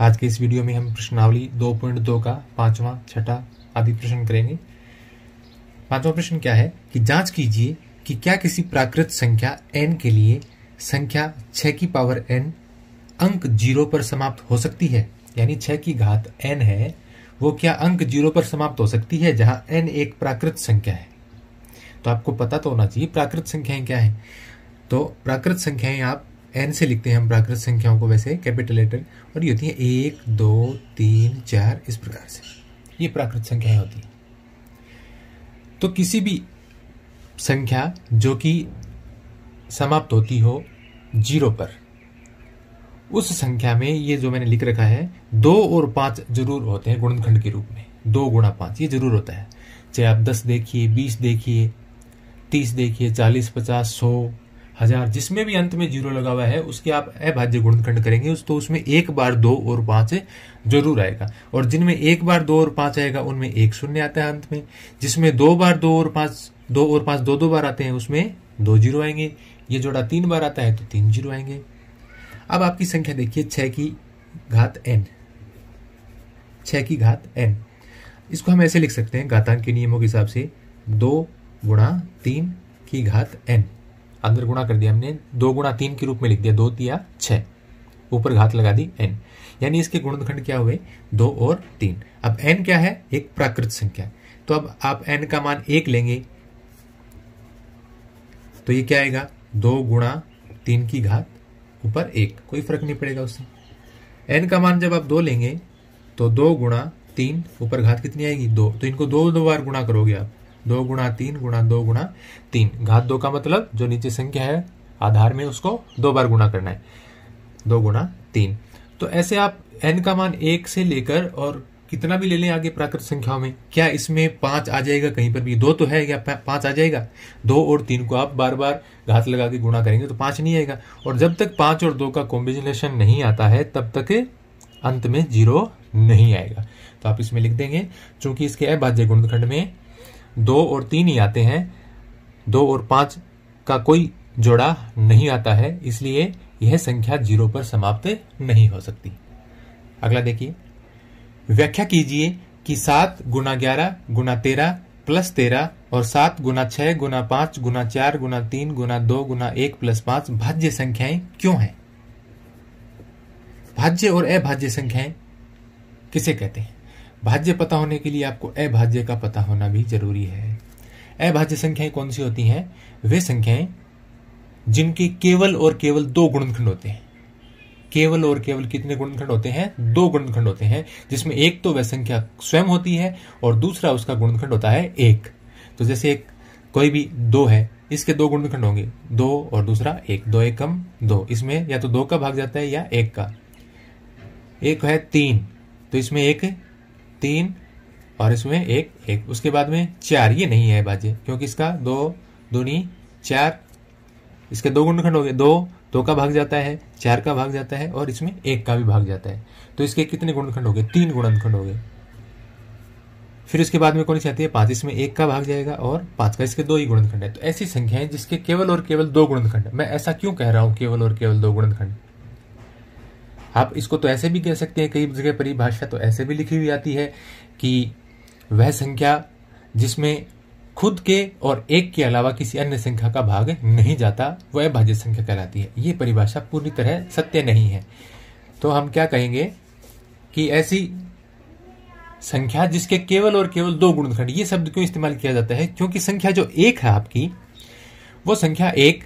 आज के इस वीडियो में हम प्रश्नावली दो पॉइंट दो का पांचवा छठा आदि प्रश्न करेंगे पांचवा प्रश्न क्या है कि जांच कीजिए कि क्या किसी प्राकृत संख्या एन के लिए संख्या छः की पावर एन अंक जीरो पर समाप्त हो सकती है यानी छः की घात एन है वो क्या अंक जीरो पर समाप्त हो सकती है जहां एन एक प्राकृत संख्या है तो आपको पता तो होना चाहिए प्राकृत संख्याएं क्या है तो प्राकृत संख्याएं आप एन से लिखते हैं हम प्राकृत संख्याओं को वैसे कैपिटल लेटर और ये होती है एक दो तीन चार इस प्रकार से ये प्राकृत संख्याएं होती हैं तो किसी भी संख्या जो कि समाप्त होती हो जीरो पर उस संख्या में ये जो मैंने लिख रखा है दो और पांच जरूर होते हैं गुणनखंड के रूप में दो गुणा पांच ये जरूर होता है चाहे आप दस देखिए बीस देखिए तीस देखिए चालीस पचास सौ हजार जिसमें भी अंत में जीरो लगा हुआ है उसके आप अभाज्य गुणनखंड करेंगे उस तो उसमें एक बार दो और पांच जरूर आएगा और जिनमें एक बार दो और पांच आएगा उनमें एक शून्य आता है अंत में जिसमें दो बार दो और पांच दो और पांच दो दो बार आते हैं उसमें दो जीरो आएंगे ये जोड़ा तीन बार आता है तो तीन जीरो आएंगे अब आपकी संख्या देखिए छ की घात एन छ की घात एन इसको हम ऐसे लिख सकते हैं घातांक के नियमों के हिसाब से दो गुणा तीन की घात एन अंदर गुणा कर दिया हमने दो गुणा तीन के रूप में लिख दिया दो तिया छह ऊपर घात लगा दी एन यानी इसके गुणनखंड क्या हुए दो और तीन अब एन क्या है एक प्राकृत संख्या तो अब आप एन का मान एक लेंगे तो ये क्या आएगा दो गुणा तीन की घात ऊपर एक कोई फर्क नहीं पड़ेगा उससे एन का मान जब आप दो लेंगे तो दो गुणा तीन ऊपर घात कितनी आएगी दो तो इनको दो दो बार गुणा करोगे आप दो गुणा तीन गुणा दो गुणा तीन घात दो का मतलब जो नीचे संख्या है आधार में उसको दो बार गुणा करना है दो गुणा तीन तो ऐसे आप एन का मान एक से लेकर और कितना भी ले लें आगे प्राकृत संख्याओं में क्या इसमें पांच आ जाएगा कहीं पर भी दो तो है या पांच आ जाएगा दो और तीन को आप बार बार घात लगा के गुणा करेंगे तो पांच नहीं आएगा और जब तक पांच और दो का कॉम्बिनेशन नहीं आता है तब तक अंत में जीरो नहीं आएगा तो आप इसमें लिख देंगे चूंकि इसके अभाज्य गुणखंड में दो और तीन ही आते हैं दो और पांच का कोई जोड़ा नहीं आता है इसलिए यह संख्या जीरो पर समाप्त नहीं हो सकती अगला देखिए व्याख्या कीजिए कि सात गुना ग्यारह गुना तेरह प्लस तेरह और सात गुना छह गुना पांच गुना चार गुना तीन गुना दो गुना एक प्लस पांच भाज्य संख्याएं क्यों हैं भाज्य और अभाज्य संख्याएं किसे कहते हैं भाज्य पता होने के लिए आपको अभाज्य का पता होना भी जरूरी है अभाज्य संख्याएं कौन सी होती हैं वे संख्याएं जिनके केवल और केवल दो गुणनखंड होते हैं केवल और केवल कितने गुणनखंड होते हैं दो गुणनखंड होते हैं जिसमें एक तो वह संख्या स्वयं होती है और दूसरा उसका गुणनखंड होता है एक तो जैसे एक कोई भी दो है इसके दो गुणनखंड होंगे दो और दूसरा एक दो एक कम दो इसमें या तो दो का भाग जाता है या एक का एक है तीन तो इसमें एक तीन और इसमें एक एक उसके बाद में चार ये नहीं है बाजे क्योंकि इसका दो दूनी चार इसके दो गुणखंड हो गए दो दो का भाग जाता है चार का भाग जाता है और इसमें एक का भी भाग जाता है तो इसके कितने गुणखंड हो गए तीन गुणखंड हो गए फिर उसके बाद में कौन चाहती है पांच इसमें एक का भाग जाएगा और पांच का इसके दो ही गुणनखंड है तो ऐसी संख्या है जिसके केवल और केवल दो गुणनखंड मैं ऐसा क्यों कह रहा हूं केवल और केवल दो गुणनखंड आप इसको तो ऐसे भी कह सकते हैं कई जगह परिभाषा तो ऐसे भी लिखी हुई आती है कि वह संख्या जिसमें खुद के और एक के अलावा किसी अन्य संख्या का भाग नहीं जाता वह भाज्य संख्या कहलाती है ये परिभाषा पूरी तरह सत्य नहीं है तो हम क्या कहेंगे कि ऐसी संख्या जिसके केवल और केवल दो गुणखंड ये शब्द क्यों इस्तेमाल किया जाता है क्योंकि संख्या जो एक है आपकी वो संख्या एक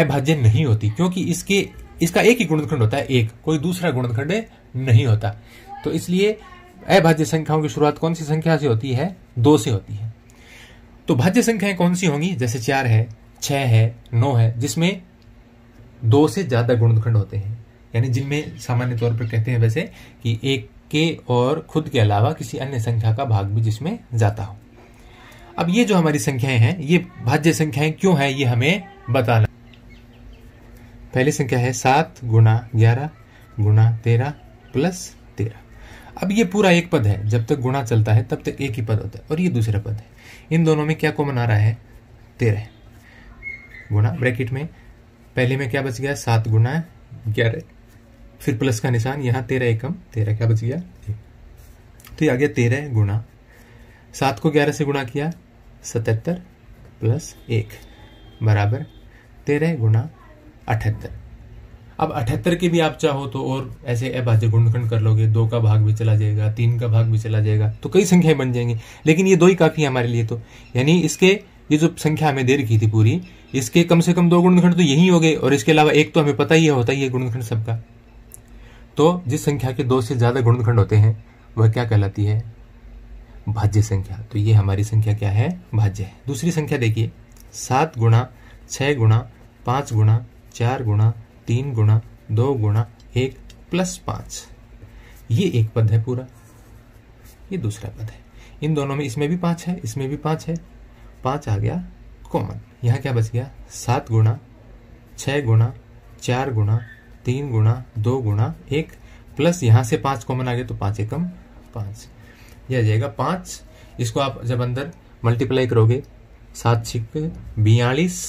अभाज्य नहीं होती क्योंकि इसके इसका एक ही गुणनखंड होता है एक कोई दूसरा गुणनखंड नहीं होता तो इसलिए अभाज्य संख्याओं की शुरुआत कौन सी संख्या से होती है दो से होती है तो भाज्य संख्याएं कौन सी होंगी जैसे चार है छह है नौ है जिसमें दो से ज़्यादा गुणनखंड होते हैं यानी जिनमें सामान्य तौर पर कहते हैं वैसे कि एक के और खुद के अलावा किसी अन्य संख्या का भाग भी जिसमें जाता हो अब ये जो हमारी संख्याएं हैं ये भाज्य संख्याएं क्यों है ये हमें बताना पहली संख्या है सात गुणा ग्यारह गुणा तेरह प्लस तेरह अब ये पूरा एक पद है जब तक गुणा चलता है तब तक एक ही पद होता है और ये दूसरा पद है इन दोनों में क्या कॉमन आ रहा है तेरह गुणा ब्रैकेट में पहले में क्या बच गया सात गुणा ग्यारह फिर प्लस का निशान यहाँ तेरह एकम तेरह क्या बच गया एक तो ये आ गया तेरह गुणा सात को ग्यारह से गुणा किया सतहत्तर प्लस एक बराबर तेरह गुणा अठहत्तर अब अठहत्तर के भी आप चाहो तो और ऐसे अभाज्य गुणखंड कर लोगे दो का भाग भी चला जाएगा तीन का भाग भी चला जाएगा तो कई संख्याएं बन जाएंगी लेकिन ये दो ही काफी है हमारे लिए तो यानी इसके ये जो संख्या हमें दे रखी थी पूरी इसके कम से कम दो गुणखंड तो यही हो गए और इसके अलावा एक तो हमें पता ही है होता ही है गुणखंड सबका तो जिस संख्या के दो से ज्यादा गुणखंड होते हैं वह क्या कहलाती है भाज्य संख्या तो ये हमारी संख्या क्या है भाज्य है दूसरी संख्या देखिए सात गुणा छः गुणा पाँच गुणा चार गुणा तीन गुणा दो गुणा एक प्लस पांच ये एक पद है पूरा ये दूसरा पद है इन दोनों में इसमें भी पांच है इसमें भी पांच है पांच आ गया कॉमन यहां क्या बच गया सात गुणा छह गुणा चार गुणा तीन गुणा दो गुणा एक प्लस यहां से पांच कॉमन आ गया तो पांच एकम पांच यह आ जाएगा पांच इसको आप जब अंदर मल्टीप्लाई करोगे सात छिक बयालीस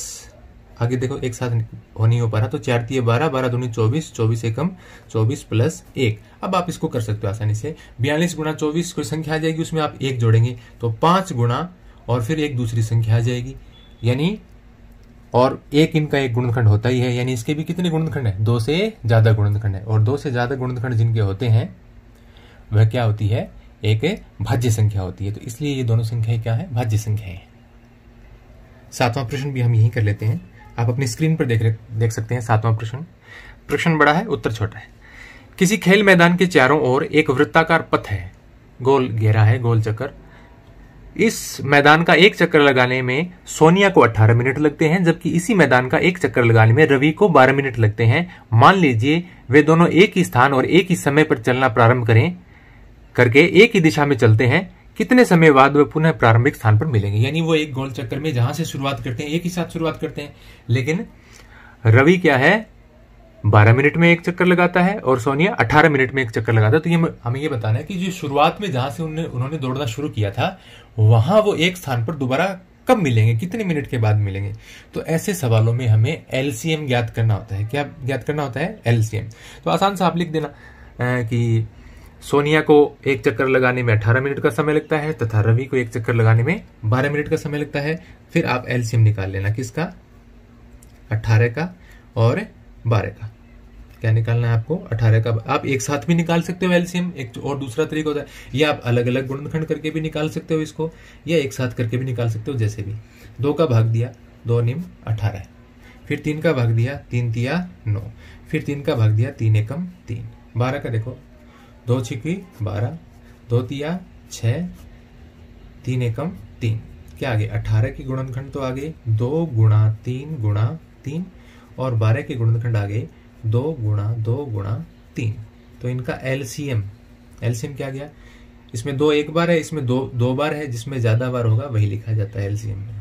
आगे देखो एक साथ हो नहीं हो पा रहा तो चार तीय बारह बारह दूनी चौबीस चौबीस एकम चौबीस प्लस एक अब आप इसको कर सकते हो आसानी से बयालीस गुणा चौबीस कोई संख्या आ जाएगी उसमें आप एक जोड़ेंगे तो पांच गुणा और फिर एक दूसरी संख्या आ जाएगी यानी और एक इनका एक गुणखंड होता ही है यानी इसके भी कितने गुणखंड है दो से ज्यादा गुणखंड है और दो से ज्यादा गुणखंड जिनके होते हैं वह क्या होती है एक भाज्य संख्या होती है तो इसलिए ये दोनों संख्याएं क्या है भाज्य संख्या है सातवां प्रश्न भी हम यही कर लेते हैं आप अपनी स्क्रीन पर देख देख सकते हैं सातवां प्रश्न प्रश्न बड़ा है उत्तर छोटा है किसी खेल मैदान के चारों ओर एक वृत्ताकार पथ है गोल घेरा है गोल चक्कर इस मैदान का एक चक्कर लगाने में सोनिया को 18 मिनट लगते हैं जबकि इसी मैदान का एक चक्कर लगाने में रवि को 12 मिनट लगते हैं मान लीजिए वे दोनों एक ही स्थान और एक ही समय पर चलना प्रारंभ करें करके एक ही दिशा में चलते हैं कितने समय बाद वे पुनः प्रारंभिक स्थान पर मिलेंगे यानी वो एक गोल चक्कर में जहां से शुरुआत करते हैं एक ही साथ शुरुआत करते हैं लेकिन रवि क्या है बारह मिनट में एक चक्कर लगाता है और सोनिया अठारह मिनट में एक चक्कर लगाता है तो ये हमें ये बताना है कि जो शुरुआत में जहां से उन्होंने उन्होंने दौड़ना शुरू किया था वहां वो एक स्थान पर दोबारा कब मिलेंगे कितने मिनट के बाद मिलेंगे तो ऐसे सवालों में हमें एलसीएम ज्ञात करना होता है क्या ज्ञात करना होता है एलसीएम तो आसान सा आप लिख देना कि सोनिया को एक चक्कर लगाने में 18 मिनट का समय लगता है तथा रवि को एक चक्कर लगाने में 12 मिनट का समय लगता है फिर आप एलसीएम निकाल लेना किसका 18 का और 12 का क्या निकालना है आपको 18 का आप एक साथ भी निकाल सकते हो एलसीएम एक और दूसरा तरीका होता है या आप अलग अलग गुणनखंड करके भी निकाल सकते हो इसको या एक साथ करके भी निकाल सकते हो जैसे भी दो का भाग दिया दो निम अठारह फिर तीन का भाग दिया तीन दिया नौ फिर तीन का भाग दिया तीन एकम तीन बारह का देखो दो छिकी बारह दो तिया छ तीन एकम तीन क्या आगे अठारह की गुणनखंड तो आगे दो गुणा तीन गुणा तीन और बारह के गुणनखंड आगे दो गुणा दो गुणा तीन तो इनका एलसीएम एलसीएम क्या गया इसमें दो एक बार है इसमें दो दो बार है जिसमें ज़्यादा बार होगा वही लिखा जाता है एलसीएम में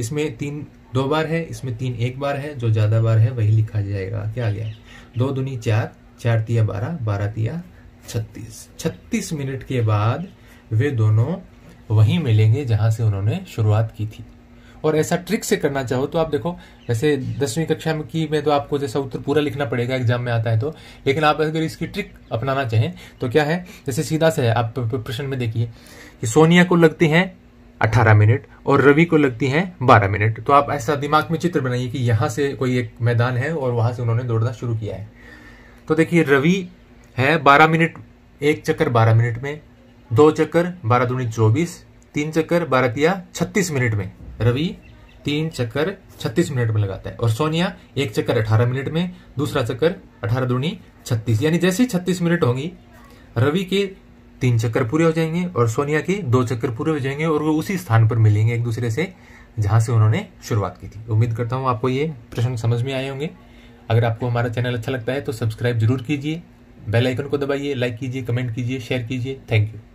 इसमें तीन दो बार है इसमें तीन एक बार है जो ज़्यादा बार है वही लिखा जाएगा क्या गया दो दुनी चार चार तिया बारह बारह तिया छत्तीस छत्तीस मिनट के बाद वे दोनों वहीं मिलेंगे जहां से उन्होंने शुरुआत की थी और ऐसा ट्रिक से करना चाहो तो आप देखो जैसे दसवीं कक्षा में की में तो आपको जैसा उत्तर पूरा लिखना पड़ेगा एग्जाम में आता है तो लेकिन आप अगर इसकी ट्रिक अपनाना चाहें तो क्या है जैसे सीधा सा है आप प्रश्न में देखिए कि सोनिया को लगती हैं अठारह मिनट और रवि को लगती हैं बारह मिनट तो आप ऐसा दिमाग में चित्र बनाइए कि यहां से कोई एक मैदान है और वहां से उन्होंने दौड़ना शुरू किया है तो देखिए रवि है बारह मिनट एक चक्कर बारह मिनट में दो चक्कर बारह दूनी चौबीस तीन चक्कर बारह तिया छत्तीस मिनट में रवि तीन चक्कर छत्तीस मिनट में लगाता है और सोनिया एक चक्कर अठारह मिनट में दूसरा चक्कर अठारह दूनी छत्तीस यानी जैसे ही छत्तीस मिनट होंगी रवि के तीन चक्कर पूरे हो जाएंगे और सोनिया के दो चक्कर पूरे हो जाएंगे और वो उसी स्थान पर मिलेंगे एक दूसरे से जहां से उन्होंने शुरुआत की थी उम्मीद करता हूँ आपको ये प्रश्न समझ में आए होंगे अगर आपको हमारा चैनल अच्छा लगता है तो सब्सक्राइब जरूर कीजिए बेल आइकन को दबाइए लाइक कीजिए कमेंट कीजिए शेयर कीजिए थैंक यू